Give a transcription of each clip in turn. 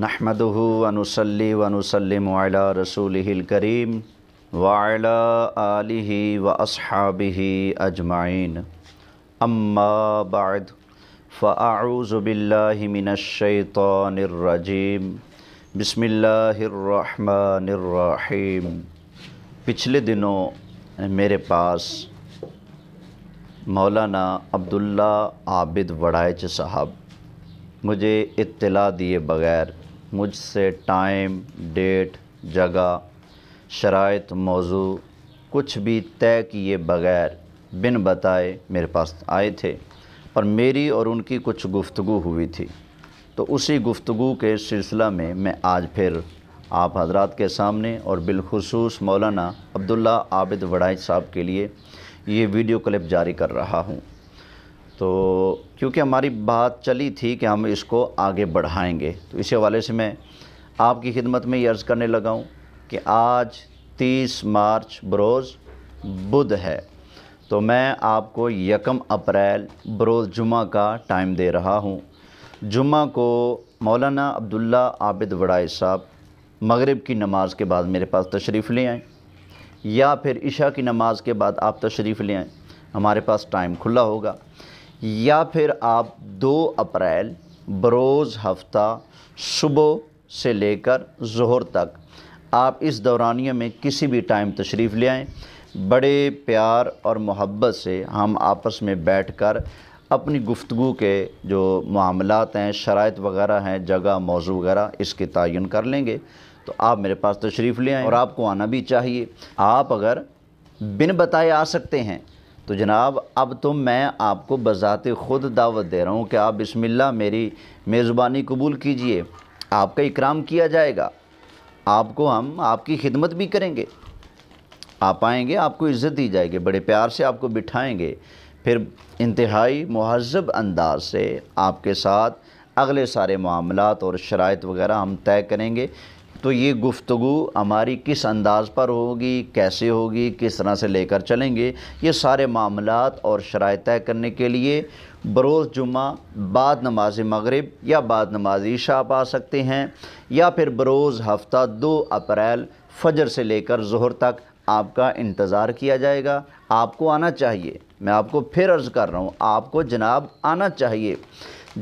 नहमदहू वनुसली वनुसलम रसूल करीम वाला आलि व असहाबि अजमाइन अम्मा बाद फ़ाऊज़बिल्लिमिनशैतरजीम रहीम पिछले दिनों मेरे पास मौलाना अब्दुल्ला आबिद वड़ाइच साहब मुझे इत्तला दिए बगैर मुझसे टाइम डेट जगह शराइत मौजू कुछ भी तय किए बगैर बिन बताए मेरे पास आए थे और मेरी और उनकी कुछ गुफ्तु हुई थी तो उसी गुफ्तगु के सिलसिला में मैं आज फिर आप हजरात के सामने और बिलखसूस मौलाना अब्दुल्ला आबिद वड़ाई साहब के लिए ये वीडियो क्लिप जारी कर रहा हूँ तो क्योंकि हमारी बात चली थी कि हम इसको आगे बढ़ाएंगे तो इस हवाले से मैं आपकी खिदमत में ये अर्ज़ करने लगा हूँ कि आज 30 मार्च बरोज़ बुध है तो मैं आपको यकम अप्रैल बरोज़ जुमा का टाइम दे रहा हूँ जुमा को मौलाना अब्दुल्ला आबिद वड़ाई साहब मग़रब की नमाज़ के बाद मेरे पास तशरीफ़ ले आएँ या फिर इशा की नमाज़ के बाद आप तशरीफ़ ले आएँ हमारे पास टाइम खुला होगा या फिर आप 2 अप्रैल बरोज़ हफ्ता सुबह से लेकर जहर तक आप इस दौरानिया में किसी भी टाइम तशरीफ़ ले आएँ बड़े प्यार और मोहब्बत से हम आपस में बैठ कर अपनी गुफ्तु के जो मामलात हैं शरात वगैरह हैं जगह मौजू वगैरह इसके तयन कर लेंगे तो आप मेरे पास तशरीफ़ ले आएँ और आपको आना भी चाहिए आप अगर बिन बताए आ सकते हैं तो जनाब अब तो मैं आपको बज़ात ख़ुद दावत दे रहा हूँ कि आप बिस्मिल्ला मेरी मेज़बानी कबूल कीजिए आपका इकराम किया जाएगा आपको हम आपकी खिदमत भी करेंगे आप आएंगे आपको इज़्ज़त दी जाएगी बड़े प्यार से आपको बिठाएंगे फिर इंतहाई महजब अंदाज से आपके साथ अगले सारे मामलात और शराइ वगैरह हम तय करेंगे तो ये गुफ्तु हमारी किस अंदाज पर होगी कैसे होगी किस तरह से लेकर चलेंगे ये सारे मामला और शराय तय करने के लिए बरोज़ जुम्मा बाद नमाज मगरब या बाद नमाज ईशा आप आ सकते हैं या फिर बरोज़ हफ्ता दो अप्रैल फजर से लेकर जहर तक आपका इंतज़ार किया जाएगा आपको आना चाहिए मैं आपको फिर अर्ज़ कर रहा हूँ आपको जनाब आना चाहिए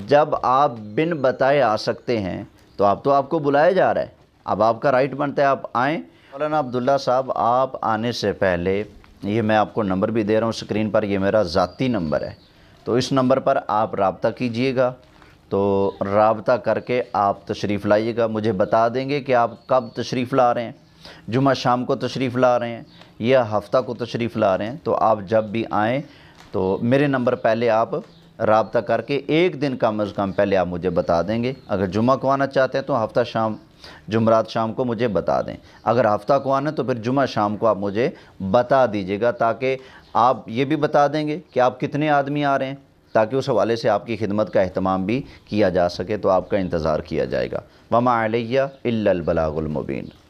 जब आप बिन बताए आ सकते हैं तो आप तो आपको बुलाया जा रहा है अब आपका राइट बनता है आप आएँ मौलाना अब्दुल्ला साहब आप आने से पहले ये मैं आपको नंबर भी दे रहा हूँ स्क्रीन पर ये मेरा ज़ाती नंबर है तो इस नंबर पर आप रबता कीजिएगा तो रबता करके आप तशरीफ़ लाइएगा मुझे बता देंगे कि आप कब तशरीफ़ ला रहे हैं जुमा शाम को तशरीफ़ ला रहे हैं या हफ्ता को तशरीफ़ ला रहे हैं तो आप जब भी आएँ तो मेरे नंबर पहले आप रबता करके एक दिन कम अज़ कम पहले आप मुझे बता देंगे अगर जुमा को आना चाहते हैं तो हफ़्ता शाम जुमरात शाम को मुझे बता दें अगर हफ़्ता को आना तो फिर जुमा शाम को आप मुझे बता दीजिएगा ताकि आप ये भी बता देंगे कि आप कितने आदमी आ रहे हैं ताकि उस हवाले से आपकी खिदमत का अहतमाम भी किया जा सके तो आपका इंतज़ार किया जाएगा वमा अलैया इल्लल बलागुल मुबीन